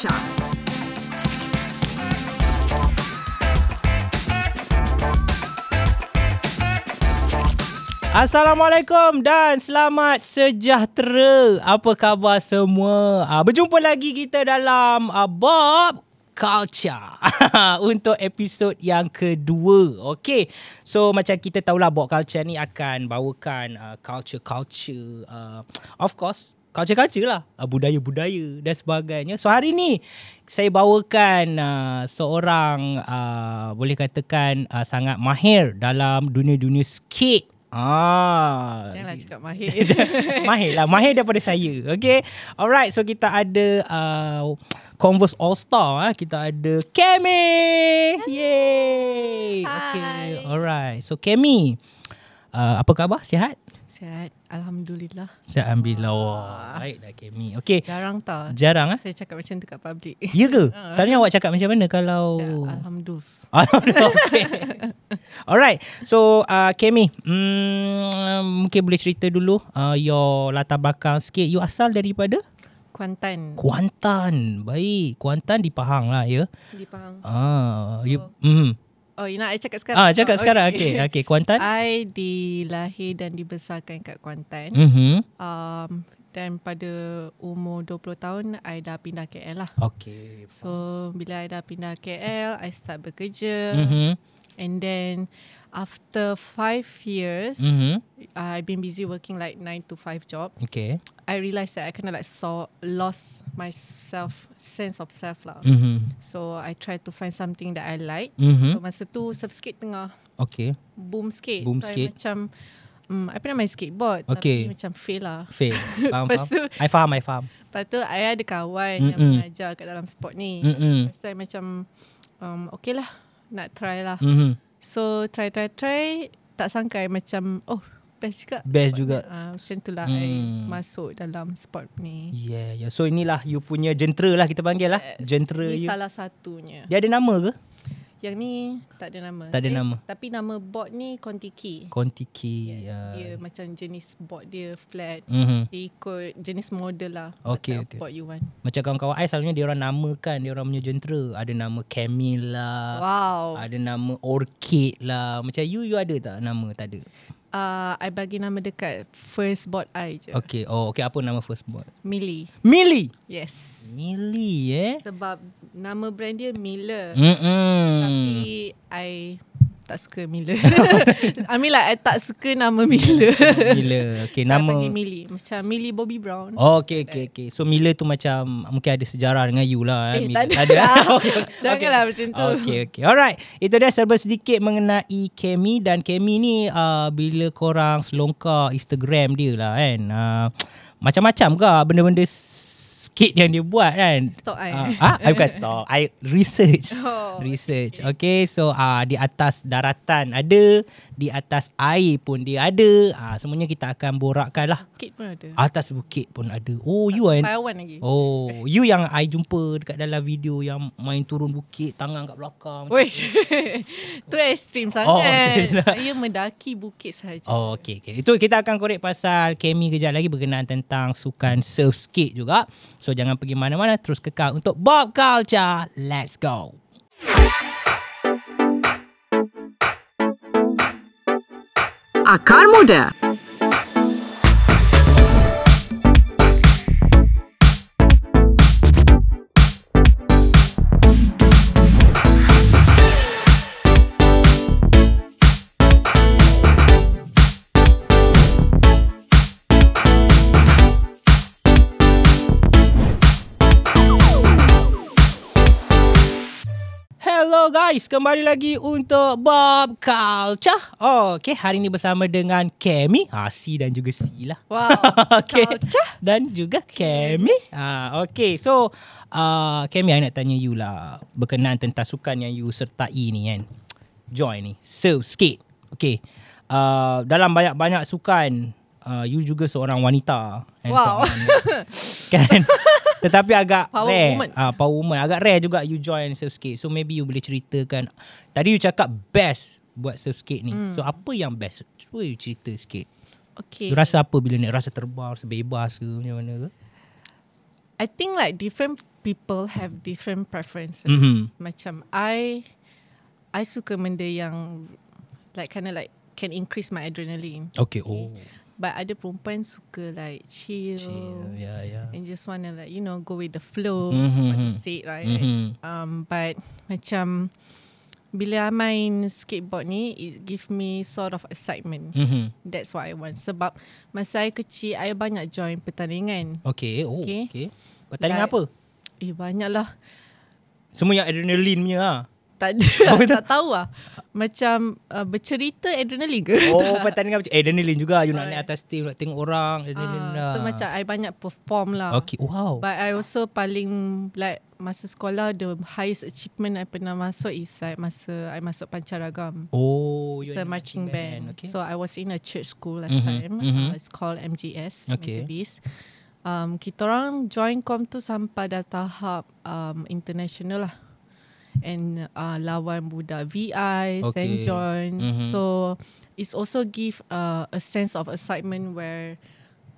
Caccia. Assalamualaikum dan selamat sejahtera. Apa khabar semua? Ah berjumpa lagi kita dalam ah, Bob Culture untuk episod yang kedua. Okay. So macam kita tahulah Bob Culture ni akan bawakan uh, ah, culture culture uh, ah, of course kaca-kaca lah ah, budaya-budaya dan sebagainya. So hari ni saya bawakan uh, seorang uh, boleh katakan uh, sangat mahir dalam dunia-dunia skate. Ah. Janganlah cakap mahir. mahir lah. Mahir daripada saya. Okay. Alright. So kita ada uh, Converse All Star. Uh. Kita ada Kami. Yay. Hi. Okay. Alright. So Kami, Uh, apa khabar? Sihat? Sihat. Alhamdulillah. Alhamdulillah. Wah, baik dah Kemi. Okay. Jarang tak. Jarang ah. Saya cakap macam tu kat public. Ya ke? Ah. Selalunya awak cakap macam mana kalau... Alhamdulillah. Alhamdulillah. Okay. Alright. So, uh, Kemi. Mm, mungkin boleh cerita dulu uh, your latar belakang sikit. You asal daripada? Kuantan. Kuantan. Baik. Kuantan di Pahang lah ya. Di Pahang. Ah, so, you, mm. Mm-hmm. Oh, nak I cakap sekarang? Ah, cakap oh, sekarang. Okay. okay. Okay, Kuantan. I dilahir dan dibesarkan kat Kuantan. Mm-hmm. Um, dan pada umur 20 tahun, I dah pindah KL lah. Okay. So, bila I dah pindah KL, I start bekerja. Mm-hmm. And then, after five years, mm-hmm. I've been busy working like nine to five job. Okay. I realised that I kind of like saw lost my self sense of self lah. Mm-hmm. So I try to find something that I like. Mm-hmm. So masa tu surf skate tengah. Okay. Boom skate. Boom so skate. I macam Hmm, I pernah main skateboard okay. Tapi macam fail lah Fail faham, faham. tu I faham, I faham Lepas tu I ada kawan mm-hmm. Yang mengajar kat dalam sport ni mm-hmm. Lepas I macam um, Okay lah Nak try lah mm-hmm. So try try try Tak sangkai macam Oh best juga Best sport juga Uh, Macam itulah hmm. I masuk dalam sport ni yeah, yeah So inilah You punya jentera lah Kita panggil lah yes. Jentera Ini you Ini salah satunya Dia ada nama ke? Yang ni tak ada nama. Tak ada eh, nama. Tapi nama bot ni Contiki. Contiki. Yes, uh. Dia macam jenis bot dia flat. Mm-hmm. Dia ikut jenis model lah. Okay, okay. Bot you want. Macam kawan-kawan saya selalunya dia orang nama kan. Dia orang punya jentera. Ada nama Camille lah. Wow. Ada nama Orchid lah. Macam you, you ada tak nama? Tak ada. Uh, I bagi nama dekat first bot I je. Okay. Oh, okay. Apa nama first bot? Mili. Mili? Yes. Mili, eh? Sebab nama brand dia Miller. Mm-mm. Tapi I tak suka Miller. I mean like I tak suka nama Miller. Miller. Okay, nama. Saya panggil Macam Millie Bobby Brown. Oh, okay, okay, okay. So Miller tu macam mungkin ada sejarah dengan you lah. Eh, eh Miller. tak ada. Eh? Lah. okay. Janganlah okay. macam tu. Okay, okay. Alright. Itu dah serba sedikit mengenai Kemi. Dan Kemi ni uh, bila korang selongkar Instagram dia lah kan. Uh, macam-macam ke benda-benda kit yang dia buat kan stok ah uh, uh, bukan stok i research oh, research okay, okay so uh, di atas daratan ada di atas air pun dia ada uh, semuanya kita akan borakkan lah bukit pun ada. Atas bukit pun ada. Oh, you kan? Pahawan lagi. Oh, you yang I jumpa dekat dalam video yang main turun bukit, tangan kat belakang. Weh, tu ekstrim oh, sangat. Oh, Saya mendaki bukit saja. Oh, okay, okay. Itu kita akan korek pasal Kemi kejap lagi berkenaan tentang sukan surf skate juga. So, jangan pergi mana-mana. Terus kekal untuk Bob Culture. Let's go. Akar Muda guys, kembali lagi untuk Bob Culture. Oh, okay, hari ini bersama dengan Kemi, Asi ha, dan juga Si lah. Wow, okay. Culture. Dan juga Kami. Ah, ha, okay, so uh, Kemi, saya nak tanya you lah berkenaan tentang sukan yang you sertai ni kan. Join ni, surf skate. Okay, uh, dalam banyak-banyak sukan, uh, you juga seorang wanita. And wow. So kan? Tetapi agak power rare. Woman. Uh, power woman. Agak rare juga you join self skate. So maybe you boleh ceritakan. Tadi you cakap best buat self skate ni. Hmm. So apa yang best? Cuba you cerita sikit. Okay. You rasa apa bila ni? Rasa terbang, sebebas bebas ke? Macam mana ke? I think like different people have different preferences. Mm-hmm. Macam I, I suka benda yang like kind of like can increase my adrenaline. Okay. Oh. okay. Oh. But ada perempuan suka like chill, chill. Yeah, yeah. and just wanna like you know go with the flow, mm-hmm. what you say right? Mm-hmm. Um, but macam bila I main skateboard ni, it give me sort of excitement. Mm-hmm. That's what I want. Sebab masa saya kecil, saya banyak join pertandingan. Okay, oh, okay. okay. Pertandingan like, apa? Eh banyak lah. Semua yang adrenaline punya lah tak ada. Apa tak tahu ah, Macam uh, bercerita adrenaline ke? Oh, pertanyaan dengan bercerita adrenaline juga. You uh. nak naik atas stage, nak tengok orang. Ah, adrenaline uh, lah. macam I banyak perform lah. Okay, wow. But I also paling like masa sekolah the highest achievement I pernah masuk is like masa I masuk pancaragam. Oh, you're so, in marching band. band. Okay. So I was in a church school at mm-hmm. time. Mm-hmm. Uh, it's called MGS, okay. Methodist. Um, kita orang join com tu sampai dah tahap um, international lah and uh, lawan budak VI, okay. St. John. Mm-hmm. So it's also give uh, a sense of excitement where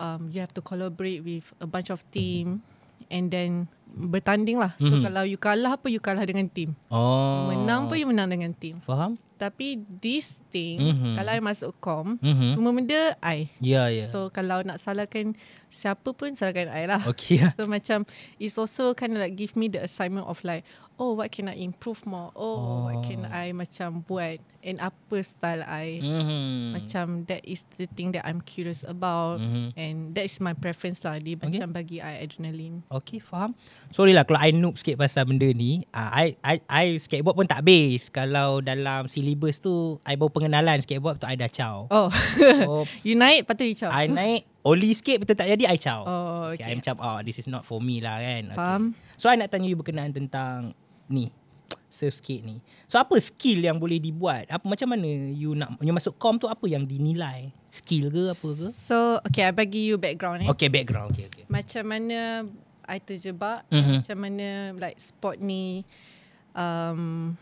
um, you have to collaborate with a bunch of team mm-hmm. and then bertanding lah. So mm-hmm. kalau you kalah apa, you kalah dengan team. Oh. Menang apa, you menang dengan team. Faham? Tapi this thing, mm-hmm. kalau I masuk com, mm-hmm. semua benda I. Yeah, yeah. So kalau nak salahkan siapa pun, salahkan I lah. Okay. So macam, it's also kind of like give me the assignment of like, oh what can I improve more oh, oh. what can oh. I macam buat and apa style I mm-hmm. macam that is the thing that I'm curious about mm-hmm. and that is my preference lah dia okay. macam bagi I adrenaline okay faham sorry lah kalau I noob sikit pasal benda ni uh, I, I, I skateboard pun tak base kalau dalam syllabus tu I baru pengenalan skateboard tu I dah chow oh, oh. so, you naik patut you chow I naik Oli sikit betul tak jadi I chow. Oh, okay. okay. I'm chow. Oh, this is not for me lah kan. Faham. Okay. So I nak tanya you berkenaan tentang ni Surf skate ni So apa skill yang boleh dibuat Apa Macam mana you nak You masuk com tu Apa yang dinilai Skill ke apa ke So okay I bagi you background ni eh? Okay background okay, okay. Macam mana I terjebak mm-hmm. Macam mana Like sport ni um,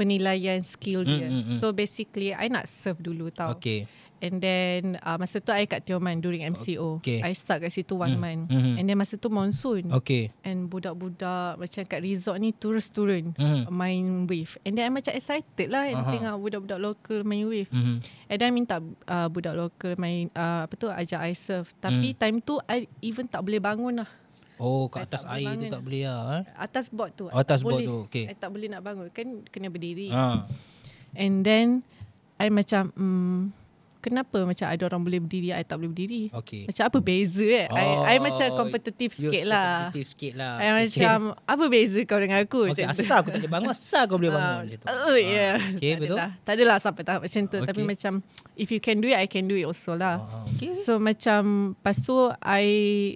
Penilaian skill dia mm-hmm. So basically I nak surf dulu tau Okay And then uh, masa tu I kat Tioman during MCO. Okay. I start kat situ one mm. month. Mm-hmm. And then masa tu monsoon. Okay. And budak-budak macam kat resort ni terus turun mm. main wave. And then I macam excited lah and uh-huh. tengok budak-budak local main wave. Mm-hmm. And then I minta uh, budak local main uh, apa tu ajak I surf. Tapi mm. time tu I even tak boleh bangun lah. Oh kat atas air bangun. tu tak boleh lah. Eh? Atas bot tu. Oh, atas bot tu. Okay. I tak boleh nak bangun. Kan kena berdiri. Uh. And then I macam... Mm, kenapa macam ada orang boleh berdiri I tak boleh berdiri okay. macam apa beza eh oh, I, I oh, macam competitive sikit lah competitive sikit lah I okay. macam apa beza kau dengan aku okay, macam asal aku tak boleh bangun asal kau boleh bangun ah, oh uh, ya. uh, yeah okay, tak betul adalah. tak adalah sampai tahap macam tu okay. tapi macam if you can do it I can do it also lah ah, ah, okay. so macam lepas tu I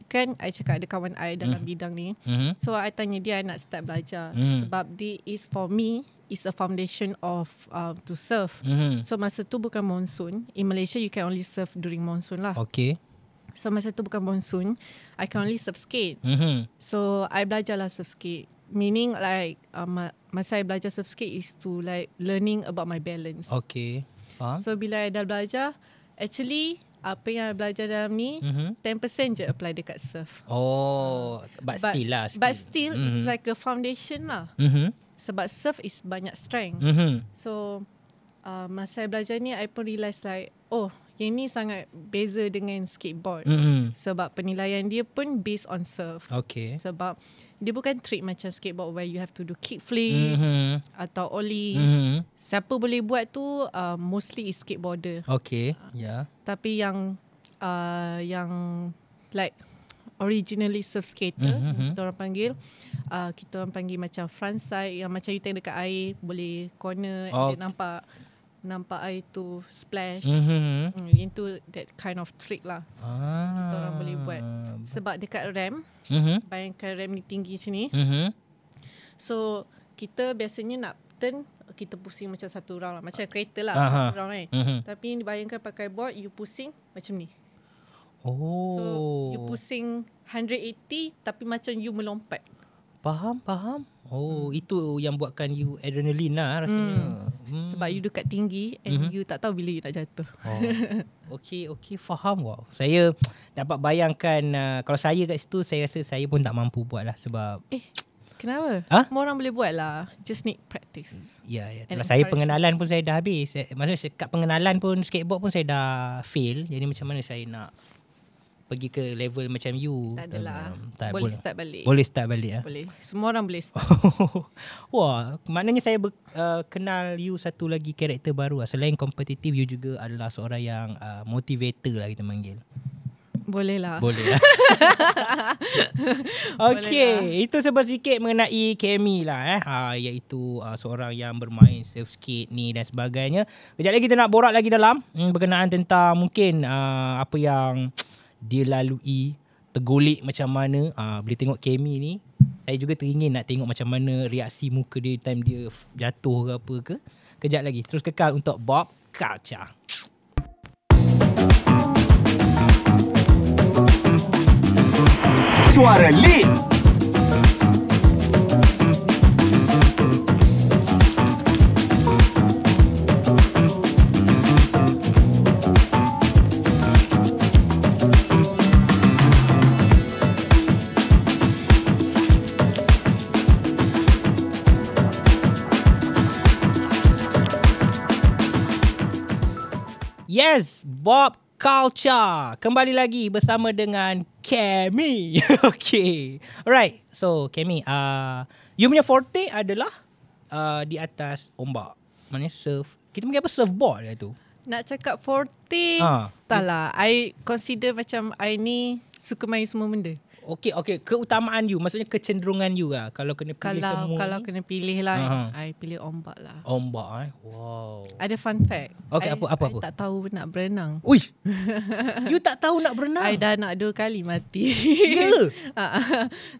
kan I cakap ada kawan I dalam mm. bidang ni mm-hmm. so I tanya dia I nak start belajar mm. sebab this is for me is a foundation of uh, to surf. Mm-hmm. So masa tu bukan monsoon. In Malaysia you can only surf during monsoon lah. Okay. So masa tu bukan monsoon, I can only surf skate. Mm-hmm. So I belajar lah surf skate. Meaning like um, masa I belajar surf skate is to like learning about my balance. Okay. Faham? So bila I dah belajar, actually apa yang I belajar dalam ni, mm-hmm. 10% je apply dekat surf. Oh, but, but still lah. Still. But still, mm-hmm. it's like a foundation lah. Mm-hmm sebab surf is banyak strength. Mm-hmm. So uh, masa saya belajar ni, I pun realise like, oh, yang ni sangat beza dengan skateboard. Mm-hmm. Sebab penilaian dia pun based on surf. Okay. Sebab dia bukan trick macam skateboard where you have to do kickflip mm-hmm. atau ollie. Mm-hmm. Siapa boleh buat tu uh, mostly is skateboarder. Okay, ya. Yeah. tapi yang uh, yang like originally surf skater uh-huh. kita orang panggil uh, kita orang panggil macam front side yang macam you tengok dekat air boleh corner oh. and nampak nampak air tu splash uh-huh. mm, into that kind of trick lah ah. kita orang ah. boleh buat sebab dekat ram uh-huh. Mhm. bayangkan ram ni tinggi sini uh-huh. so kita biasanya nak turn kita pusing macam satu round lah macam ah. kereta lah uh-huh. round kan uh-huh. tapi bayangkan pakai board you pusing macam ni Oh. So you oh. pusing 180 tapi macam you melompat. Faham, faham. Oh, hmm. itu yang buatkan you adrenaline lah rasanya. Hmm. Hmm. Sebab you dekat tinggi and hmm. you tak tahu bila you nak jatuh. Oh. okay, okay. Faham. Wow. Saya dapat bayangkan uh, kalau saya kat situ, saya rasa saya pun tak mampu buat lah sebab... Eh. Kenapa? Huh? Semua orang boleh buat lah. Just need practice. Ya, yeah, ya. yeah. saya pengenalan pun saya dah habis. Eh, maksudnya kat pengenalan pun skateboard pun saya dah fail. Jadi macam mana saya nak pergi ke level macam you. Tak adalah. Um, tak boleh, boleh start balik. Boleh start balik ah. Boleh. Semua orang boleh start. Wah, maknanya saya ber, uh, kenal you satu lagi karakter baru lah. Selain kompetitif you juga adalah seorang yang uh, motivator lah kita panggil. Boleh lah. Boleh lah. okay, Bolehlah. itu sebab sikit mengenai Kemi lah eh. Ha, iaitu uh, seorang yang bermain self skate ni dan sebagainya. Kejap lagi kita nak borak lagi dalam hmm, berkenaan tentang mungkin uh, apa yang... Cck, dia lalui tergolek macam mana uh, boleh tengok Kemi ni saya juga teringin nak tengok macam mana reaksi muka dia time dia jatuh ke apa ke kejap lagi terus kekal untuk Bob Culture Suara Lead Yes, Bob Culture. Kembali lagi bersama dengan Kami. okay. Alright, so Kami, uh, you punya forte adalah uh, di atas ombak. Maksudnya surf. Kita panggil apa? Surfboard dia lah tu. Nak cakap forte, ha. tak lah. I consider macam I ni suka main semua benda. Okey, okey. Keutamaan you, maksudnya kecenderungan you lah. Kalau kena pilih kalau, semua Kalau ni. kena pilih lah, uh-huh. I pilih ombak lah. Ombak eh? Wow. Ada fun fact. Okay, apa, apa, I apa? tak tahu nak berenang. Ui! you tak tahu nak berenang? I dah nak dua kali mati. Ya? Yeah. Ah.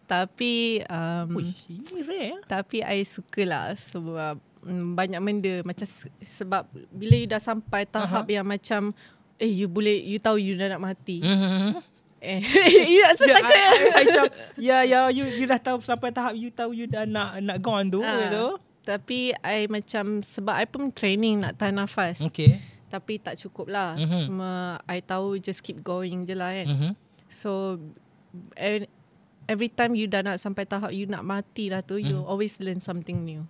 tapi... Um, Ui, ini rare eh? Tapi I suka lah sebab mm, banyak benda macam sebab bila you dah sampai tahap uh-huh. yang macam eh you boleh you tahu you dah nak mati mm-hmm you nak yeah, tak macam ya ya you you dah tahu sampai tahap you tahu you dah nak nak go on tu uh, ah, tu tapi i macam sebab i pun training nak tahan nafas okey tapi tak cukup lah mm-hmm. cuma i tahu just keep going je lah kan mm-hmm. so er, every, time you dah nak sampai tahap you nak mati lah tu mm-hmm. you mhm. always learn something new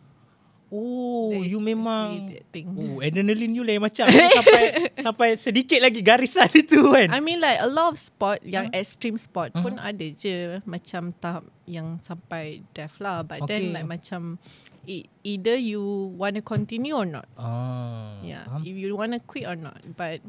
Oh, this, you memang Oh, adrenaline you lain macam sampai sampai sedikit lagi garisan itu kan. I mean like a lot of sport huh? yang uh-huh. extreme sport uh pun ada je macam tahap yang sampai death lah but okay. then like macam e-, either you want to continue or not. Ah. Yeah, um. if you want to quit or not but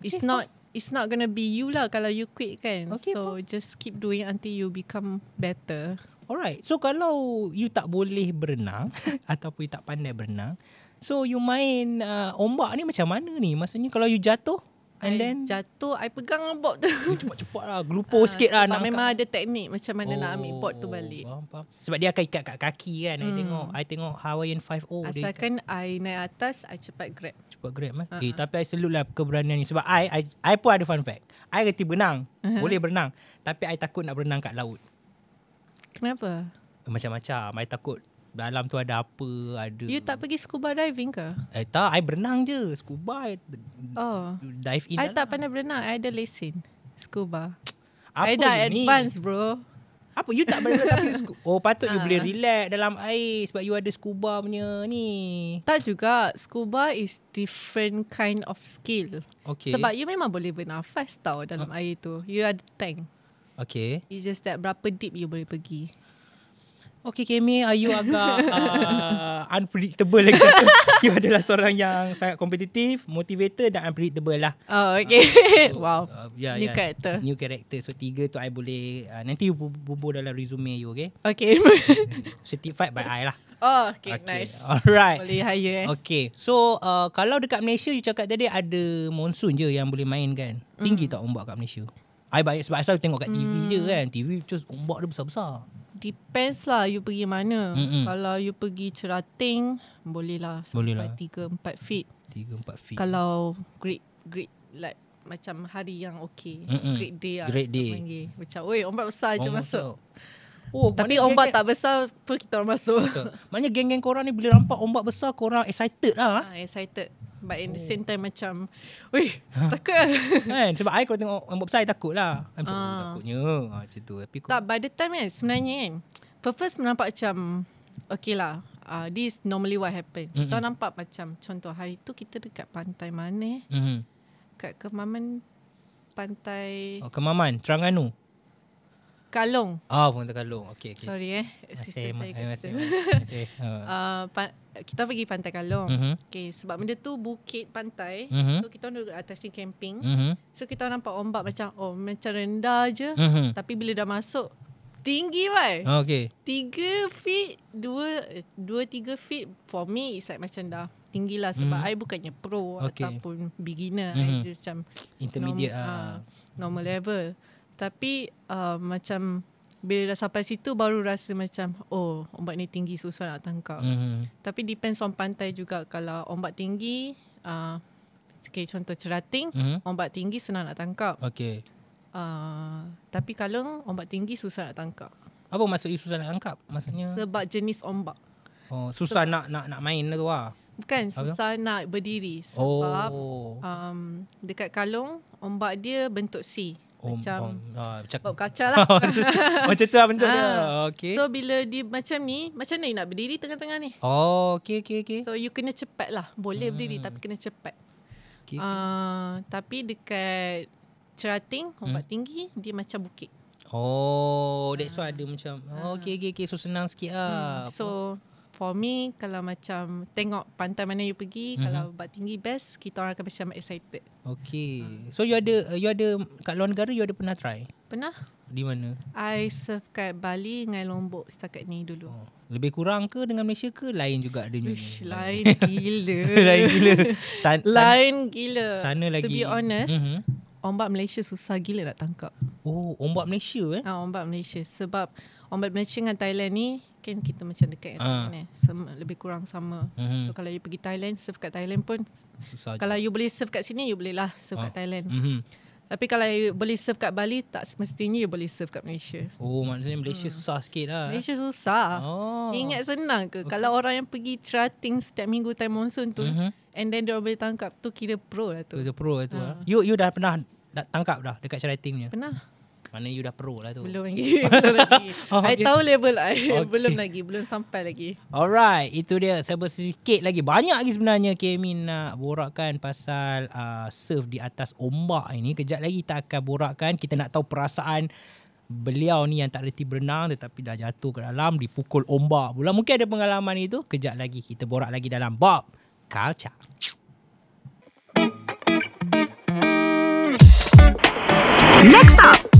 it's okay. not it's not going to be you lah kalau you quit kan. Okay, so pa. just keep doing until you become better. Alright. So kalau you tak boleh berenang ataupun you tak pandai berenang, so you main uh, ombak ni macam mana ni? Maksudnya kalau you jatuh and I then jatuh, I pegang bot tu. Eh, cepat-cepat lah. Gelupur uh, ah, sikit lah. Sebab nak memang angkat. ada teknik macam mana oh, nak ambil bot tu oh, balik. Faham, faham. Sebab dia akan ikat kat kaki kan. Hmm. I tengok, I tengok Hawaiian O. Oh Asalkan dia I naik atas, I cepat grab. Cepat grab lah. Uh-huh. Eh, ah, eh ah. tapi I selut lah keberanian ni. Sebab I, I, I pun ada fun fact. I reti berenang. Uh-huh. Boleh berenang. Tapi I takut nak berenang kat laut. Kenapa? Macam-macam. I takut dalam tu ada apa, ada... You tak pergi scuba diving ke? Eh tak, I berenang je. Scuba, I oh. dive in I dalam. tak pernah berenang. I ada lesin scuba. Apa I dah advance bro. Apa? You tak berenang tapi... Oh patut you boleh ah. relax dalam air sebab you ada scuba punya ni. Tak juga. Scuba is different kind of skill. Okay. Sebab you memang boleh bernafas tau dalam uh. air tu. You ada tank. Okay. It's just that berapa deep you boleh pergi. Okay, kami are you agak uh, unpredictable lagi? you adalah seorang yang sangat kompetitif, motivator dan unpredictable lah. Oh, okay. Uh, so, wow. Uh, yeah, new yeah. character. New character. So, tiga tu I boleh... Uh, nanti you bubur dalam resume you, okay? Okay. Certified by I lah. Oh, okay, okay. Nice. Alright. Boleh hire eh. Okay. So, uh, kalau dekat Malaysia, you cakap tadi ada monsoon je yang boleh main kan? Mm. Tinggi tak ombak kat Malaysia? I buy sebab asal tengok kat TV mm. je hmm. kan. TV just ombak dia besar-besar. Depends lah you pergi mana. Mm-hmm. Kalau you pergi cerating, boleh lah sampai bolehlah. 3 4 feet. Tiga empat feet. Kalau great great like macam hari yang okay Mm-mm. Great day lah Great day Macam Oi ombak besar ombak je masuk besar. Oh, Tapi ombak geng-geng. tak besar pun kita orang masuk Maksudnya geng-geng korang ni Bila rampak ombak besar Korang excited lah ha, Excited But in the oh. same time macam Weh takut kan Sebab I kalau tengok Rambut besar I takut lah I macam oh, ah. takutnya ah, Macam tu Tapi Tak by the time kan Sebenarnya kan For first nampak macam Okay lah uh, This normally what happen mm-hmm. Kita nampak macam Contoh hari tu Kita dekat pantai mana eh mm-hmm. Kat Kemaman Pantai oh, Kemaman Terengganu Kalong Oh pantai Kalong Okay okay Sorry eh Masih Masih Masih kita pergi pantai Kalong. Uh-huh. Okay, sebab benda tu bukit pantai. Uh-huh. So kita duduk atas ni camping. Uh-huh. So kita nampak ombak macam oh macam rendah je. Uh-huh. Tapi bila dah masuk tinggi wei. Okay. 3 feet, 2 2 feet for me is like macam dah tinggilah sebab uh-huh. I bukannya pro okay. ataupun beginner. Uh-huh. I macam intermediate norm, Uh, normal level. Tapi uh, macam bila dah sampai situ baru rasa macam oh ombak ni tinggi susah nak tangkap. Mm-hmm. Tapi depends on pantai juga kalau ombak tinggi uh, okay, contoh cerating mm-hmm. ombak tinggi senang nak tangkap. Okay. Uh, tapi kalau ombak tinggi susah nak tangkap. Apa maksudnya susah nak tangkap? Maksudnya sebab jenis ombak. Oh susah sebab, nak nak nak main tu lah. Bukan susah Apa? nak berdiri sebab oh. um, dekat kalung ombak dia bentuk C. Ah, macam bawa kaca lah. macam tu lah bentuk ha. dia. Ah. Okay. So bila dia macam ni, macam mana nak berdiri tengah-tengah ni? Oh, okay, okay, okay. So you kena cepat lah. Boleh hmm. berdiri tapi kena cepat. Okay. Uh, tapi dekat cerating, hmm. ombak hmm. tinggi, dia macam bukit. Oh, that's why ada macam. Oh, okay, okay, okay. So senang sikit lah. Hmm. So, for me kalau macam tengok pantai mana you pergi mm-hmm. kalau bat tinggi best kita orang akan macam excited okay so you ada you ada kat luar negara you ada pernah try pernah di mana i surf kat bali dengan lombok setakat ni dulu oh. lebih kurang ke dengan malaysia ke lain juga ada ni lain gila lain gila san, lain san, gila sana lagi to be honest mm-hmm. ombak malaysia susah gila nak tangkap oh ombak malaysia eh ah ombak malaysia sebab orang balik Malaysia dengan Thailand ni kan kita macam dekat uh. Ah. ni sama, lebih kurang sama uh-huh. so kalau you pergi Thailand serve kat Thailand pun Susah kalau je. you boleh serve kat sini you boleh lah serve uh. kat ah. Thailand uh-huh. Tapi kalau you boleh serve kat Bali, tak semestinya you boleh serve kat Malaysia. Oh, maksudnya Malaysia hmm. susah sikit lah. Malaysia susah. Oh. Ingat senang ke? Kalau orang yang pergi charting setiap minggu time monsoon tu, uh-huh. and then dia boleh tangkap tu, kira pro lah tu. Kira pro lah tu. Ha. You, you dah pernah tangkap dah dekat charting punya? Pernah. Mana you dah pro lah tu Belum lagi Belum lagi oh, I tahu level I okay. Belum lagi Belum sampai lagi Alright Itu dia Saya sedikit lagi Banyak lagi sebenarnya Kami nak borakkan Pasal uh, Surf di atas ombak ini Kejap lagi Kita akan borakkan Kita nak tahu perasaan Beliau ni yang tak reti berenang Tetapi dah jatuh ke dalam Dipukul ombak pula Mungkin ada pengalaman itu Kejap lagi Kita borak lagi dalam Bob Culture Next up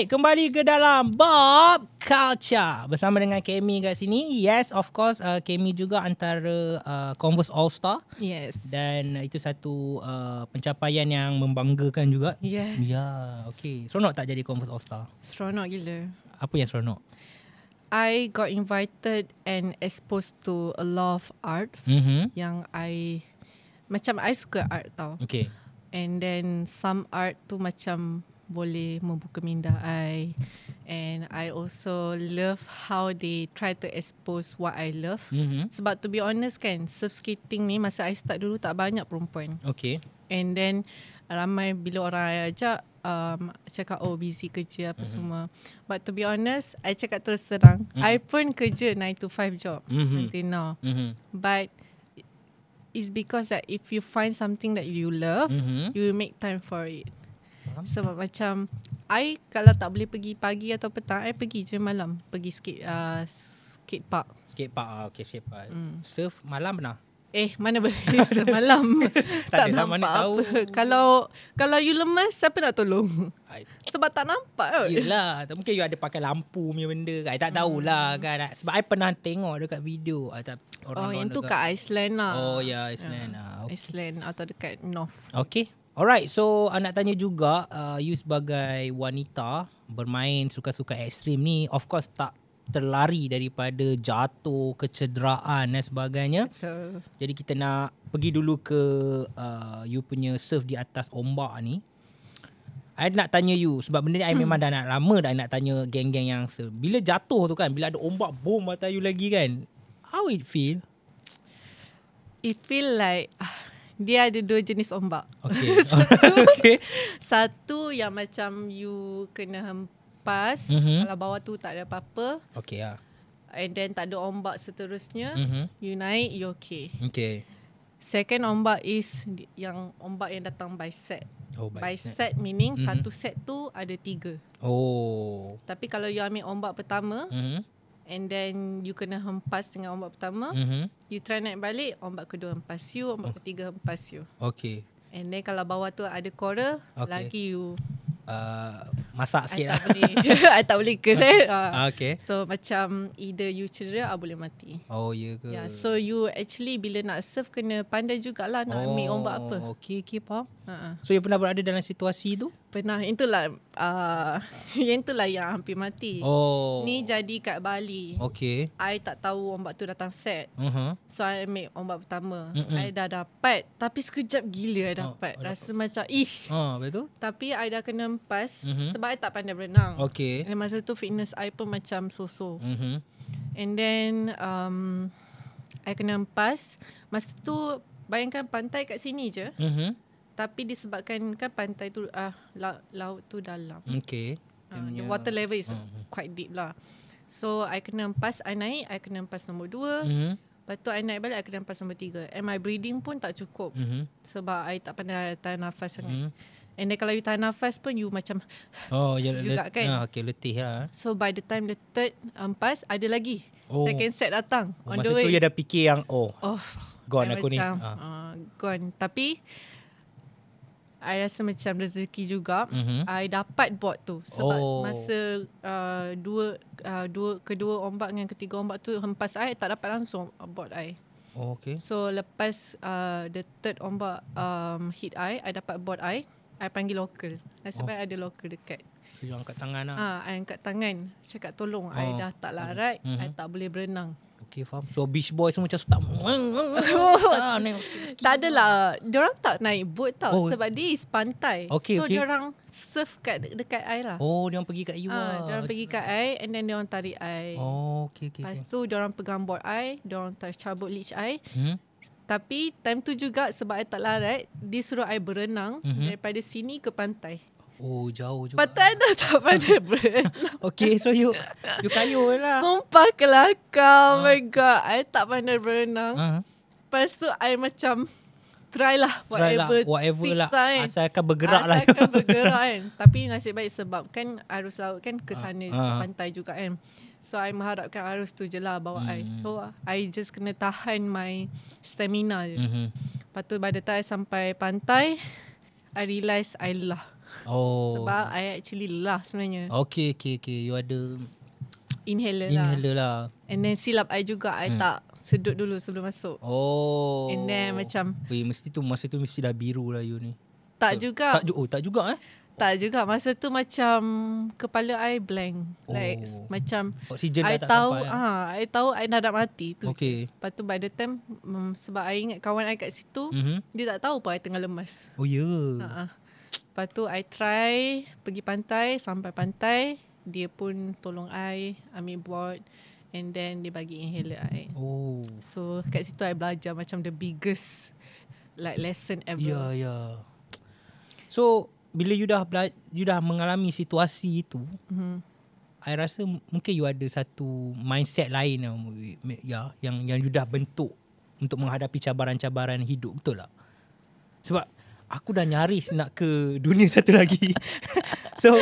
Alright, kembali ke dalam Bob Culture bersama dengan kami kat sini. Yes, of course uh, Kemi juga antara uh, Converse All Star. Yes. Dan uh, itu satu uh, pencapaian yang membanggakan juga. Yes. Ya, yeah, okay. Seronok tak jadi Converse All Star? Seronok gila. Apa yang seronok? I got invited and exposed to a lot of arts mm-hmm. yang I macam I suka art tau. Okay. And then some art tu macam boleh membuka minda I and I also love how they try to expose what I love mm-hmm. sebab to be honest kan surf skating ni masa I start dulu tak banyak perempuan okay and then ramai bila orang I ajak um, cakap oh busy kerja apa mm-hmm. semua but to be honest I cakap terus terang mm-hmm. I pun kerja 9 to 5 job mm-hmm. until now mm-hmm. but it's because that if you find something that you love mm-hmm. you make time for it sebab macam I kalau tak boleh pergi pagi atau petang I pergi je malam Pergi skate uh, Skate park Skate park uh, Okay skate park mm. Surf malam pernah? Eh mana boleh Surf malam Tak, tak nampak apa tahu. Kalau Kalau you lemas Siapa nak tolong? I... Sebab tak nampak kot Yelah Mungkin you ada pakai lampu punya benda kan. I tak tahulah mm. kan Sebab I pernah tengok Dekat video atau orang Oh yang tu kat Iceland lah Oh ya yeah, Iceland yeah. Ya. lah okay. Iceland atau dekat North Okay Alright, so anak ah, tanya juga, uh, you sebagai wanita bermain suka-suka ekstrim ni, of course tak terlari daripada jatuh, kecederaan dan sebagainya. Betul. Jadi kita nak pergi dulu ke uh, you punya surf di atas ombak ni. I nak tanya you, sebab benda ni hmm. I memang dah nak lama dah nak tanya geng-geng yang surf. Bila jatuh tu kan, bila ada ombak boom atas you lagi kan, how it feel? It feel like dia ada dua jenis ombak. Okay. satu, okay. satu yang macam you kena hempas. Mm-hmm. Kalau bawah tu tak ada apa-apa. Okay lah. Ya. And then tak ada ombak seterusnya. Mm-hmm. You naik, you okay. Okay. Second ombak is yang ombak yang datang by set. Oh, by, by set. set meaning mm-hmm. satu set tu ada tiga. Oh. Tapi kalau you ambil ombak pertama, mm-hmm. And then you kena hempas dengan ombak pertama. Mm-hmm. You try naik balik, ombak kedua hempas you, ombak oh. ketiga hempas you. Okay. And then kalau bawah tu ada coral, okay. lagi you... Uh, masak sikit I lah. Tak boleh. I tak boleh ke saya. Uh. Okay. So macam either you cedera atau boleh mati. Oh, ya ke? Yeah. So you actually bila nak surf kena pandai jugalah nak oh, ambil ombak apa. Oh, okay, okay faham. Uh-uh. So you pernah berada dalam situasi tu? Pernah itulah uh, yang itulah yang hampir mati. Oh. Ni jadi kat Bali. Okay. I tak tahu ombak tu datang set. Uh-huh. So I make ombak pertama. Mm-mm. I dah dapat tapi sekejap gila I dapat. Oh, Rasa dapat. macam ih. Ha, oh, betul. Tapi I dah kena empas uh-huh. sebab I tak pandai berenang. Okay. Dan masa tu fitness I pun macam so-so. Uh-huh. And then um I kena empas. Masa tu bayangkan pantai kat sini je. Mhm. uh tapi disebabkan kan pantai tu ah laut, laut tu dalam. Okay. Uh, ah, the water level is uh-huh. quite deep lah. So I kena pas I naik, I kena pas nombor 2. Mhm. Lepas tu I naik balik I kena pas nombor tiga. And my breathing pun tak cukup. Mhm. Sebab I tak pandai tahan nafas sangat. Mm-hmm. And then kalau you tahan nafas pun you macam Oh, ya yeah, juga kan. Ah, okay, letih lah. Eh. So by the time the third pass, ada lagi. Oh. Second set datang oh, on the way. Masa tu you dah fikir yang oh. Oh. Gone aku lah macam, ni. Ah. Uh, gone. Tapi I rasa macam rezeki juga mm-hmm. I dapat bot tu sebab oh. masa uh, dua uh, dua kedua ombak dengan ketiga ombak tu hempas I tak dapat langsung bot I. Oh, okay. So lepas uh, the third ombak um, hit I, I dapat bot I, I panggil local. Sebab oh. ada local dekat. So you angkat tangan lah. Ah, uh, I angkat tangan. Cakap tolong, oh. I dah tak larat, mm-hmm. I tak boleh berenang. Okay faham So beach boys semua macam start ah, Tak lah, Diorang tak naik boat tau oh. Sebab dia is pantai okay, So okay. diorang surf kat, dekat air lah Oh diorang pergi kat you uh, lah Diorang pergi kat air And then diorang tarik air Oh okay, okay Lepas okay. tu diorang pegang board air Diorang tercabut leech air hmm? Tapi time tu juga sebab I tak larat Dia suruh I berenang mm-hmm. Daripada sini ke pantai Oh jauh juga Patut dah tak pandai berenang Okay so you You kayu lah Sumpah kelakar uh. my ah. god I tak pandai berenang uh-huh. Lepas tu I macam Try lah Try Whatever lah. Whatever lah Asalkan bergerak Asalkan lah Asalkan bergerak kan Tapi nasib baik sebab Kan arus laut kan ke ah. sana uh. Pantai juga kan So I mengharapkan arus tu je lah Bawa hmm. I So I just kena tahan My stamina je mm-hmm. Lepas tu pada tu I sampai pantai I realise I lah Oh. Sebab I actually lah sebenarnya. Okay, okay, okay. You ada... Inhaler, inhaler lah. Inhaler lah. And then silap I juga, I hmm. tak sedut dulu sebelum masuk. Oh. And then macam... Weh, mesti tu, masa tu mesti dah biru lah you ni. Tak so, juga. Tak, oh, tak juga eh? Tak juga. Masa tu macam kepala I blank. Oh. Like macam Oksigen dah I tak tahu, sampai. Ha, I tahu I dah nak mati. Tu. Okay. Lepas tu by the time um, sebab I ingat kawan I kat situ, mm-hmm. dia tak tahu pun I tengah lemas. Oh ya. Yeah. Ha, ah. Lepas tu I try pergi pantai, sampai pantai, dia pun tolong I ambil board and then dia bagi inhaler I. Oh. So kat situ I belajar macam the biggest like lesson ever. Ya, yeah, ya. Yeah. So bila you dah bela- you dah mengalami situasi itu, mm-hmm. I rasa mungkin you ada satu mindset lain yang ya yang yang you dah bentuk untuk menghadapi cabaran-cabaran hidup, betul tak? Sebab aku dah nyaris nak ke dunia satu lagi. so,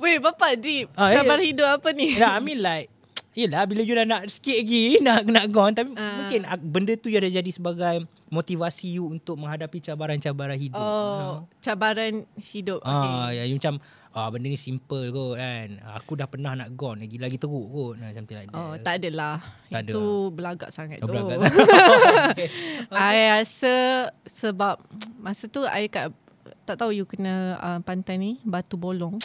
wait, bapa deep. Ah, Sabar ya. eh, hidup apa ni? Nah, ya, I mean like Yelah, bila you dah nak sikit lagi, nak nak gone. Tapi uh. mungkin benda tu yang dah jadi sebagai motivasi you untuk menghadapi cabaran-cabaran hidup. Oh, you know? cabaran hidup. Ah, okay. ya, you macam, ah benda ni simple kot kan ah, aku dah pernah nak gone lagi lagi teruk kot nah macam like oh tak adalah tak itu ada. belagak sangat oh, tu belagak okay. Okay. rasa sebab masa tu I kat tak tahu you kena uh, pantai ni batu bolong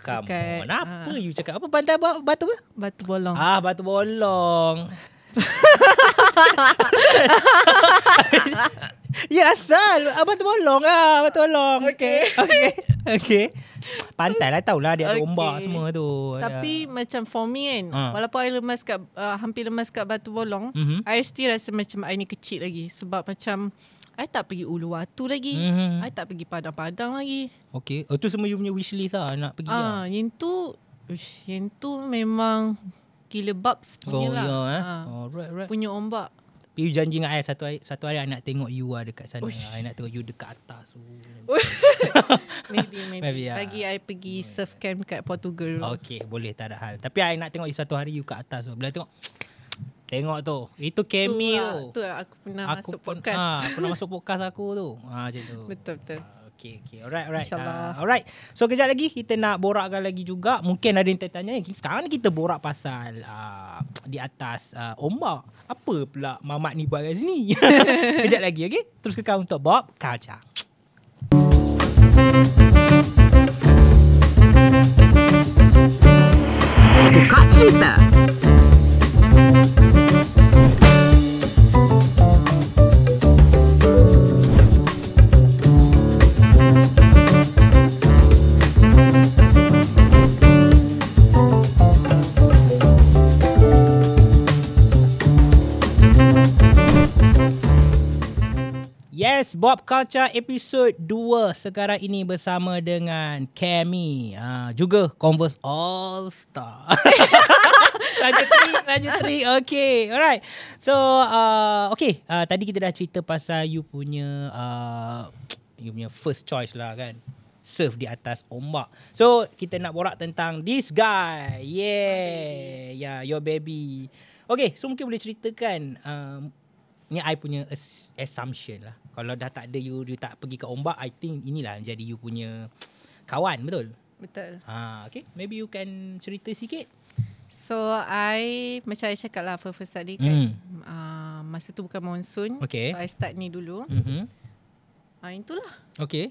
Kau kenapa uh, ah. you cakap apa pantai batu apa batu bolong ah batu bolong Ya asal Abang tolong lah Abang tolong Okay Okay, okay. Pantai lah tahulah Dia okay. ada semua tu Tapi ya. macam for me kan ha. Walaupun air lemas kat uh, Hampir lemas kat batu bolong mm-hmm. I still rasa macam Air ni kecil lagi Sebab macam I tak pergi Ulu Watu lagi mm-hmm. I tak pergi Padang-Padang lagi Okay Itu oh, uh, semua you punya wish list lah Nak pergi ha, Yang tu ush, Yang tu memang Gila bubs punya oh, lah yeah, eh? ha. oh, right, right. Punya ombak tapi you janji dengan I satu hari, satu hari I nak tengok you lah dekat sana. Uish. I nak tengok you dekat atas. maybe, maybe. maybe yeah. Pagi I pergi yeah. surf camp kat Portugal. Okay, boleh. Tak ada hal. Tapi I nak tengok you satu hari you kat atas. So. Bila tengok, tengok tu. Itu kami tu. Lah, aku pernah aku masuk pun, podcast. Ha, pernah masuk podcast aku tu. Ha, macam tu. Betul, betul. Ha. Okay, okay. Alright, alright. Uh, alright. So kejap lagi kita nak borakkan lagi juga. Mungkin ada yang tanya. Eh, sekarang kita borak pasal uh, di atas uh, ombak. Apa pula mamat ni buat kat sini? kejap lagi, okay? Terus ke kau untuk Bob Kaca. Buka cerita. Yes, Bob Culture episode 2 sekarang ini bersama dengan Cammy. Ha, ah, juga Converse All Star. Raja Tri, Raja Tri. Okay, alright. So, uh, okay. Uh, tadi kita dah cerita pasal you punya uh, you punya first choice lah kan. Surf di atas ombak. So, kita nak borak tentang this guy. Yeah. Yeah, your baby. Okay, so mungkin boleh ceritakan uh, ni I punya assumption lah. Kalau dah tak ada you, you tak pergi ke ombak, I think inilah jadi you punya kawan, betul? Betul. Ha, okay, maybe you can cerita sikit. So, I macam I cakap lah first tadi kan. Uh, masa tu bukan monsoon. Okay. So, I start ni dulu. Mm-hmm. Uh, itulah. Okay.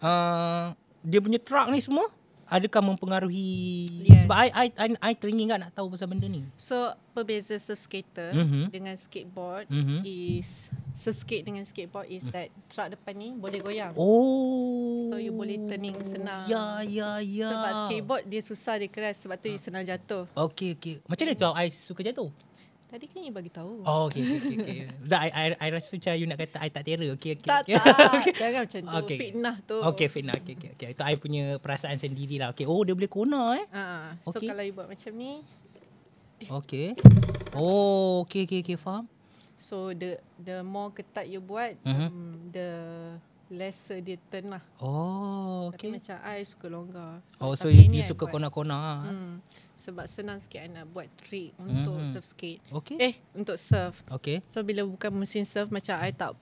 Uh, dia punya truck ni semua? adakah mempengaruhi yeah. sebab I, I I I teringat kan nak tahu pasal benda ni. So perbeza surf skater mm-hmm. dengan skateboard mm-hmm. is surf skate dengan skateboard is mm. that truck depan ni boleh goyang. Oh. So you boleh turning senang. Ya yeah, ya yeah, ya. Yeah. Sebab skateboard dia susah dia keras sebab tu ha. senang jatuh. Okay okay. Macam ni tu I suka jatuh? Tadi kan you bagi tahu. Oh, okay, okay, okay. Tak, I, I, I rasa macam you nak kata I tak terror. Okay, okay. Tak, okay. tak. okay. Jangan macam tu. Okay. Fitnah tu. Okay, fitnah. Okay, okay, okay. Itu I punya perasaan sendiri lah. Okay, oh, dia boleh kona eh. Uh, so, okay. kalau you buat macam ni. Eh. Okay. Oh, okay, okay, okay. Faham. So, the the more ketat you buat, uh-huh. um, the lesser dia turn lah. Oh, okay. Tapi macam I suka longgar. Oh, so oh, so you, you suka kona-kona lah. Hmm, sebab senang sikit I nak buat trick hmm. untuk mm-hmm. surf sikit. Okay. Eh, untuk surf. Okay. So, bila bukan mesin surf, macam I tak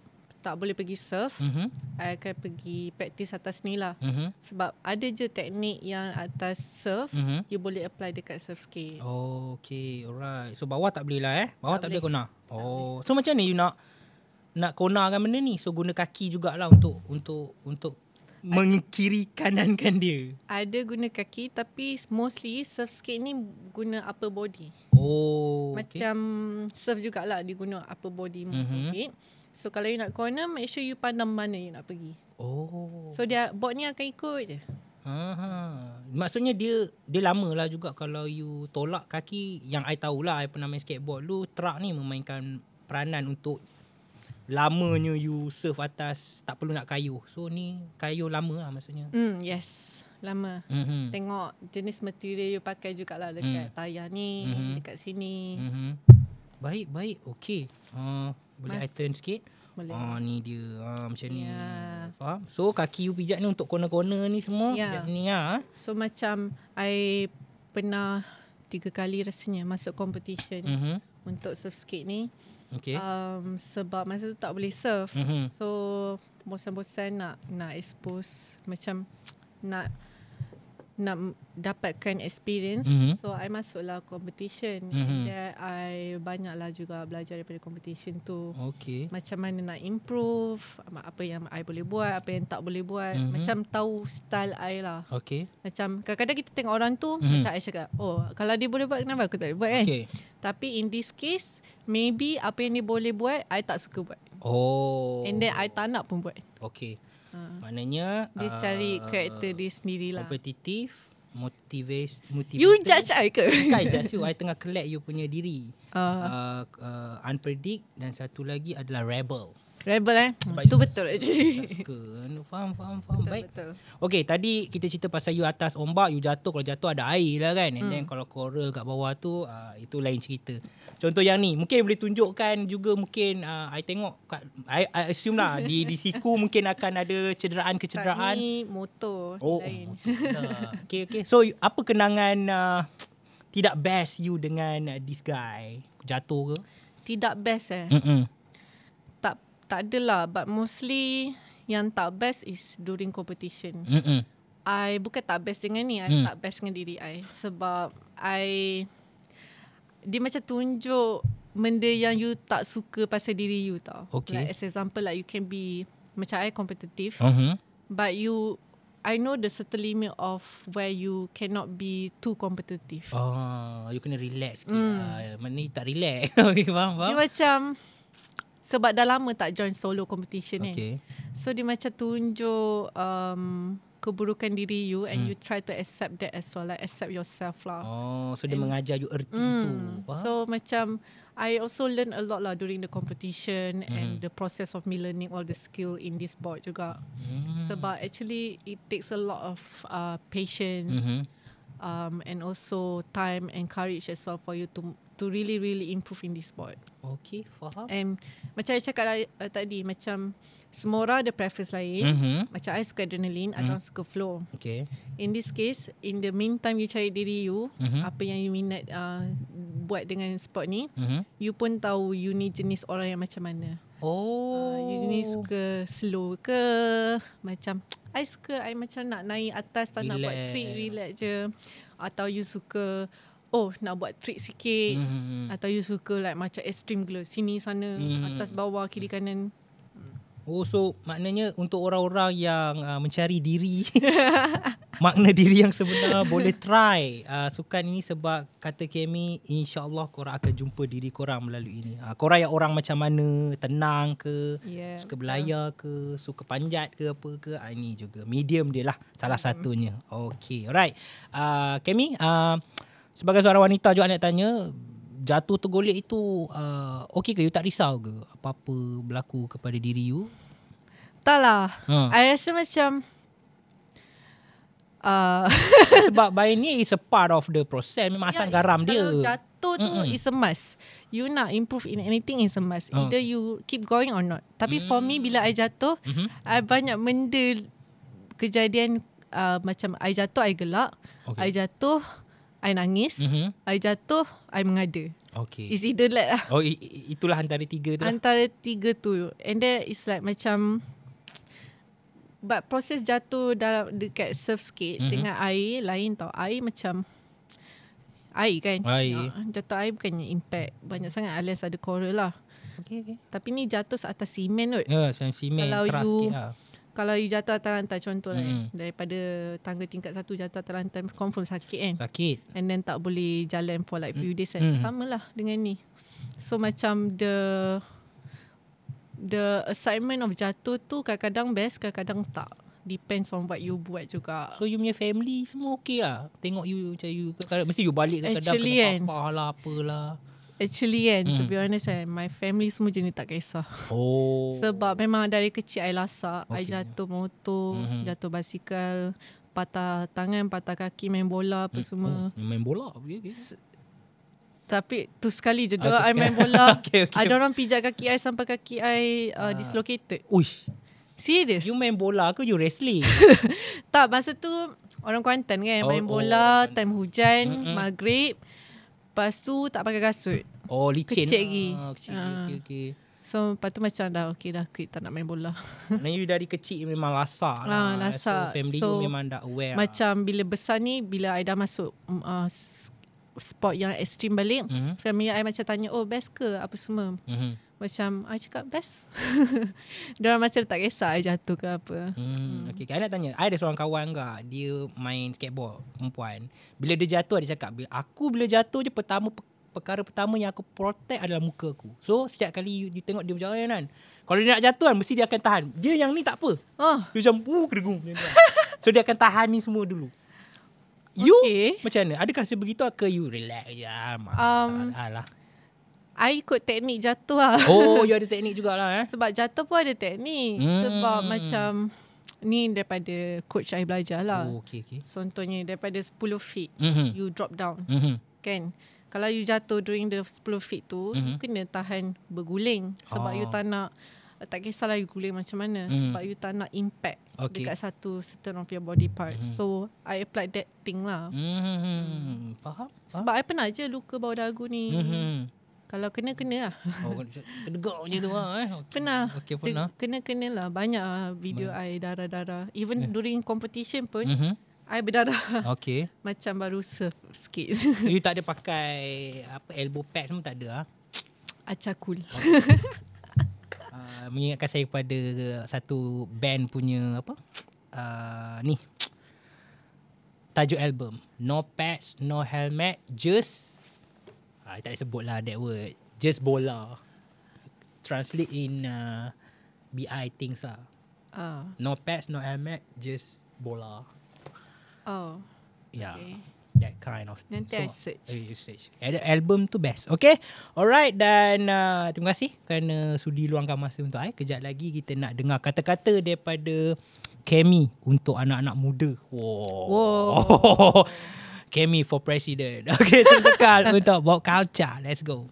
tak boleh pergi surf, mm-hmm. I akan pergi practice atas ni lah. Mm-hmm. Sebab ada je teknik yang atas surf, mm-hmm. you boleh apply dekat surf skate. Oh, okay. Alright. So, bawah tak boleh lah eh? Bawah tak, tak boleh kena? Oh. Tak so, boleh. macam ni you nak nak konarkan benda ni so guna kaki jugalah untuk untuk untuk mengkiri kanankan dia. Ada guna kaki tapi mostly surf skate ni guna upper body. Oh. Macam okay. surf jugalah dia guna upper body mm-hmm. okay. So kalau you nak corner make sure you pandang mana you nak pergi. Oh. So dia board ni akan ikut je. Aha. Maksudnya dia dia lamalah juga kalau you tolak kaki yang I tahulah I pernah main skateboard dulu truck ni memainkan peranan untuk lamanya you surf atas tak perlu nak kayu. So ni kayu lama lah maksudnya. Hmm, yes. Lama. Mm-hmm. Tengok jenis material you pakai lah dekat mm. tayar ni, mm-hmm. dekat sini. Mm-hmm. Baik, baik. Okay. Uh, ah, boleh Mas- I turn sikit? Boleh. Uh, ni dia. Uh, macam yeah. Faham? So kaki you pijak ni untuk corner-corner ni semua. Yeah. Ni lah. So macam I pernah tiga kali rasanya masuk competition mm-hmm. untuk surf skate ni okay. um, sebab masa tu tak boleh surf. Mm-hmm. So, bosan-bosan nak nak expose macam nak nak dapatkan experience mm-hmm. so I masuklah competition mm-hmm. and mhm. then I banyaklah juga belajar daripada competition tu okay. macam mana nak improve apa yang I boleh buat apa yang tak boleh buat mm-hmm. macam tahu style I lah okay. macam kadang-kadang kita tengok orang tu mm-hmm. macam I cakap oh kalau dia boleh buat kenapa aku tak boleh buat kan okay. tapi in this case maybe apa yang dia boleh buat I tak suka buat oh. and then I tak nak pun buat okay. Hmm. Maknanya Dia uh, cari karakter dia sendiri Kompetitif Motivis motivator. You judge I ke? Bukan judge you I tengah collect you punya diri uh. Uh, uh, Unpredict Dan satu lagi adalah rebel Rebel eh Sebab Itu betul tak suka. Faham, faham, faham Betul, Baik. Okay, tadi kita cerita pasal you atas ombak You jatuh, kalau jatuh ada air lah kan And hmm. then kalau coral kat bawah tu ah, Itu lain cerita Contoh yang ni Mungkin boleh tunjukkan juga mungkin uh, I tengok kat, I, assume lah di, di siku mungkin akan ada cederaan-kecederaan Kat ni motor Oh, lain. Okay, okay So, apa kenangan ah, Tidak best you dengan this guy? Jatuh ke? Tidak best eh Mm-mm tak adalah but mostly yang tak best is during competition. Mm-mm. I bukan tak best dengan ni, I mm. tak best dengan diri I sebab I dia macam tunjuk benda yang you tak suka pasal diri you tau. Okay. Like as example like you can be macam I competitive. Mm-hmm. But you I know the certain limit of where you cannot be too competitive. Oh, you kena relax sikit. Mm. Uh, ah, Mana tak relax. okay, faham, faham. Dia macam sebab dah lama tak join solo competition ni. Okay. So dia macam tunjuk um, keburukan diri you and hmm. you try to accept that as well, like accept yourself lah. Oh, so dia and, mengajar you erti mm, tu. Wah. So macam I also learn a lot lah during the competition hmm. and the process of me learning all the skill in this board juga. Hmm. Sebab actually it takes a lot of uh, patience. Mm-hmm. Um, and also time and courage as well for you to to really really improve in this sport. Okay, faham. And macam saya cakap uh, tadi, macam semua orang ada preference lain. Mm-hmm. Macam saya suka adrenaline, mm. orang suka flow. Okay. In this case, in the meantime you cari diri you, mm-hmm. apa yang you minat uh, buat dengan sport ni, mm-hmm. you pun tahu you ni jenis orang yang macam mana. Oh. Uh, you ni suka slow ke, macam I suka I macam nak naik atas tak relax. nak buat trick relax je. Atau you suka oh nak buat trick sikit mm-hmm. atau you suka like macam extreme gila sini sana mm-hmm. atas bawah kiri mm-hmm. kanan oh so maknanya untuk orang-orang yang uh, mencari diri makna diri yang sebenar boleh try uh, sukan ini sebab kata kami e, insyaallah korang akan jumpa diri korang melalui ini uh, korang yang orang macam mana tenang ke yeah. suka belayar ke suka panjat ke apa ke uh, ini juga medium dia lah salah mm-hmm. satunya Okay, alright uh, Kemi uh, sebagai seorang wanita juga nak tanya jatuh tergolek itu uh, okey ke you tak risau ke apa-apa berlaku kepada diri you tak lah ha. I rasa macam uh. sebab by ni is a part of the process memang asam ya, garam dia jatuh tu Mm-mm. is a must you nak improve in anything is a must ha. either you keep going or not tapi mm. for me bila I jatuh mm-hmm. I banyak benda kejadian uh, macam I jatuh I gelak okay. I jatuh I nangis, mm-hmm. I jatuh, I mengada. Okay. It's either that lah. Oh, itulah antara tiga tu lah. Antara tiga tu. And then it's like macam... But proses jatuh dalam dekat surf skate mm-hmm. dengan air lain tau. Air macam... Air kan? Air. Jatuh air bukannya impact. Banyak sangat alias ada coral lah. Okay, okay. Tapi ni jatuh atas simen tu. Ya, yeah, simen. Kalau keras sikit lah kalau you jatuh atas lantai contoh hmm eh, daripada tangga tingkat satu jatuh atas lantai confirm sakit kan sakit and then tak boleh jalan for like few mm. days hmm kan mm-hmm. sama lah dengan ni so macam the the assignment of jatuh tu kadang-kadang best kadang-kadang tak Depends on what you buat juga So you punya family Semua okay lah Tengok you Macam you Mesti you balik kadang-kadang Actually kena kan Kena papah lah Apalah actually kan mm. to hmm. be honest kan my family semua jenis tak kisah. Oh. Sebab memang dari kecil I lasak, okay. I jatuh motor, mm-hmm. jatuh basikal, patah tangan, patah kaki main bola apa mm. semua. Oh, main bola. Okay, okay. tapi tu sekali je dua ah, I main bola. okay, okay. Ada orang pijak kaki I sampai kaki I uh, uh, dislocated. Uish. Serious? You main bola ke you wrestling? tak, masa tu orang Kuantan kan oh, main bola, oh. time hujan, mm-hmm. maghrib. Lepas tu tak pakai kasut. Oh licin Kecil lagi ah, Kecil lagi ah. okay, okay. So lepas tu macam dah Okay dah quit Tak nak main bola Then you dari kecil Memang lasak ah, lah Lasak So family so, you memang dah aware Macam lah. bila besar ni Bila I dah masuk uh, Sport yang ekstrim balik mm-hmm. Family I macam tanya Oh best ke Apa semua mm-hmm. Macam I cakap best Diorang macam tak kisah I jatuh ke apa mhm. mm, Okay, okay. I nak tanya I ada seorang kawan ke Dia main skateboard Perempuan Bila dia jatuh Dia cakap Aku bila jatuh je Pertama perkara pertama yang aku protect adalah muka aku. So setiap kali you, you tengok dia berjalan kan. Kalau dia nak jatuh kan mesti dia akan tahan. Dia yang ni tak apa. Oh. Dia macam uh keregung. so dia akan tahan ni semua dulu. You okay. macam mana? Adakah saya begitu ke you relax ya, Um, alah. I ikut teknik jatuh lah. Oh, you ada teknik jugalah eh. Sebab jatuh pun ada teknik. Hmm. Sebab macam ni daripada coach saya belajar lah. Oh, okay, okay. Contohnya daripada 10 feet, mm-hmm. you drop down. Mm-hmm. Kan? kalau you jatuh during the 10 feet tu mm-hmm. kena tahan berguling sebab oh. you ah. tak nak eh, tak kisahlah you guling macam mana mm. sebab you tak nak impact okay. dekat satu certain of your body part mm-hmm. so i applied that thing lah mm-hmm. mm. faham sebab faham? i pernah je luka bawah dagu ni mm-hmm. Kalau kena kena lah. Oh, kena je tu lah eh. Okay. Pernah. Okay, pernah. Kena kena lah. Banyak lah video Man. darah-darah. Even yeah. during competition pun. Mm-hmm. I berdarah. Okay. Macam baru surf sikit. You tak ada pakai apa elbow pad semua tak ada ah. Ha? Acakul. Okay. uh, mengingatkan saya kepada satu band punya apa? Uh, ni. Tajuk album. No pads, no helmet, just ah uh, tak ada sebut lah that word. Just bola. Translate in uh, ah, BI things lah. Uh. No pads, no helmet, just bola. Oh. Yeah. Okay. That kind of thing. Nanti so, I search. You search. Ad- album tu best. Okay. Alright. Dan uh, terima kasih kerana sudi luangkan masa untuk saya. Kejap lagi kita nak dengar kata-kata daripada Kemi untuk anak-anak muda. Wow. Wow. Kemi for president. Okay. Sekekal untuk Bob Culture. Let's go.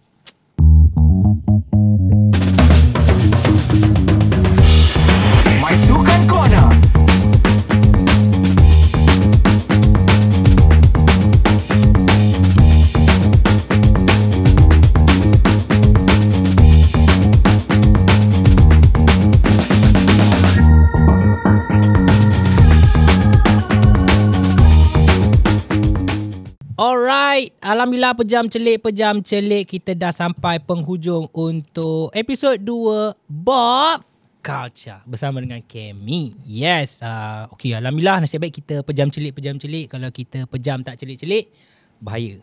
Alhamdulillah pejam celik pejam celik kita dah sampai penghujung untuk episod 2 Bob Culture bersama dengan Kemi. Yes, uh, okey alhamdulillah nasib baik kita pejam celik pejam celik kalau kita pejam tak celik-celik bahaya.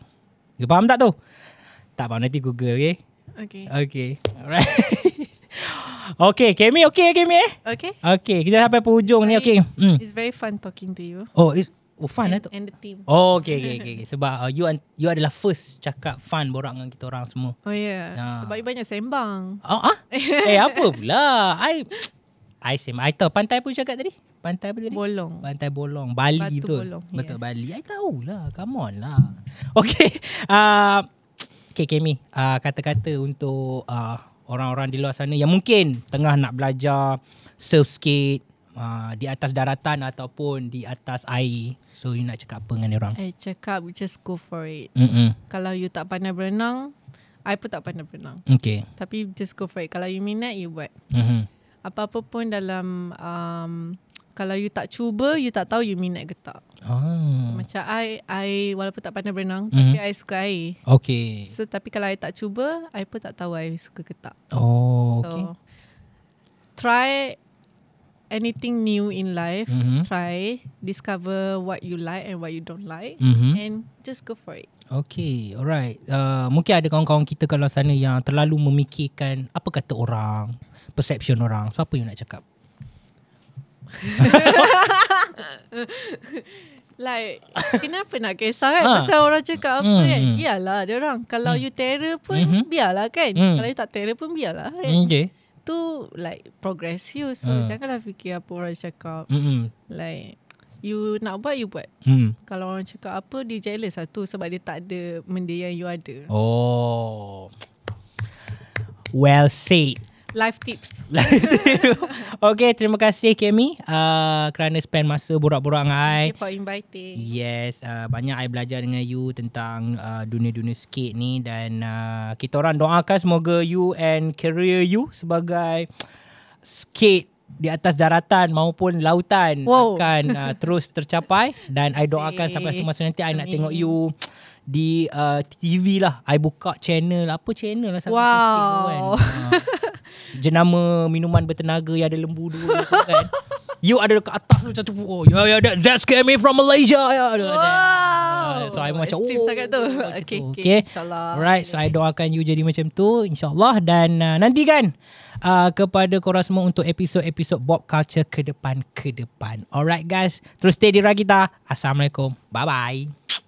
You paham tak tu? Tak faham nanti Google okey. Okay. Okay. Alright. Okay, Kemi okay, Kemi eh? Okay. Okay, kita sampai penghujung ni, okay. Mm. It's very fun talking to you. Oh, it's, Oh fun lah tu And the team Oh okay, okay, okay, okay. Sebab uh, you you adalah first Cakap fun borak dengan kita orang semua Oh yeah ha. Ya. Sebab you banyak sembang Oh ah Eh apa pula I I sembang I tahu pantai pun cakap tadi Pantai apa tadi? Bolong Pantai Bolong Bali Batu tu bolong, ya. Betul yeah. Bali I lah. Come on lah Okay uh, Okay Kami uh, Kata-kata untuk uh, Orang-orang di luar sana Yang mungkin Tengah nak belajar Surf skate uh, di atas daratan ataupun di atas air. So you nak cakap apa dengan orang? Eh cakap just go for it. Mm-mm. Kalau you tak pandai berenang, I pun tak pandai berenang. Okay. Tapi just go for it. Kalau you minat, you buat. Mm-hmm. pun dalam um, kalau you tak cuba, you tak tahu you minat ke tak. Oh. macam I, I walaupun tak pandai berenang, mm-hmm. tapi I suka air. Okay. So, tapi kalau I tak cuba, I pun tak tahu I suka ke tak. Oh, so, okay. try anything new in life, mm-hmm. try, discover what you like and what you don't like, mm-hmm. and just go for it. Okay, alright. Uh, mungkin ada kawan-kawan kita kalau sana yang terlalu memikirkan apa kata orang, perception orang. So apa yang nak cakap? like kenapa nak kisah kan ha. pasal orang cakap apa eh? mm. kan? Biarlah dia orang. Kalau mm. you terror pun mm-hmm. biarlah kan. Mm. Kalau you tak terror pun biarlah kan. Hmm, okay tu like progress you so uh. janganlah fikir apa orang cakap mm-hmm. like you nak buat you buat mm. kalau orang cakap apa dia jealous lah tu sebab dia tak ada benda yang you ada oh well said Life tips Life Okay terima kasih Kemi uh, Kerana spend masa Borak-borak dengan I Thank you for inviting Yes uh, Banyak I belajar dengan you Tentang uh, Dunia-dunia skate ni Dan uh, Kita orang doakan Semoga you And career you Sebagai Skate di atas daratan maupun lautan wow. akan uh, terus tercapai dan I doakan sampai satu masa nanti I nak tengok you di uh, TV lah I buka channel apa channel lah sampai wow. jenama minuman bertenaga yang ada lembu dulu kan. You ada dekat atas macam tu. Oh, yeah, yeah, that, that scare me from Malaysia. Yeah. Wow. Uh, so, I'm macam, oh. sangat tu. Okay, okay. okay. InsyaAllah. Alright, so okay. I doakan you jadi macam tu. InsyaAllah. Dan uh, nanti kan, uh, kepada korang semua untuk episod-episod Bob Culture ke depan-ke depan. Alright guys, terus stay di Rakita. Assalamualaikum. Bye-bye.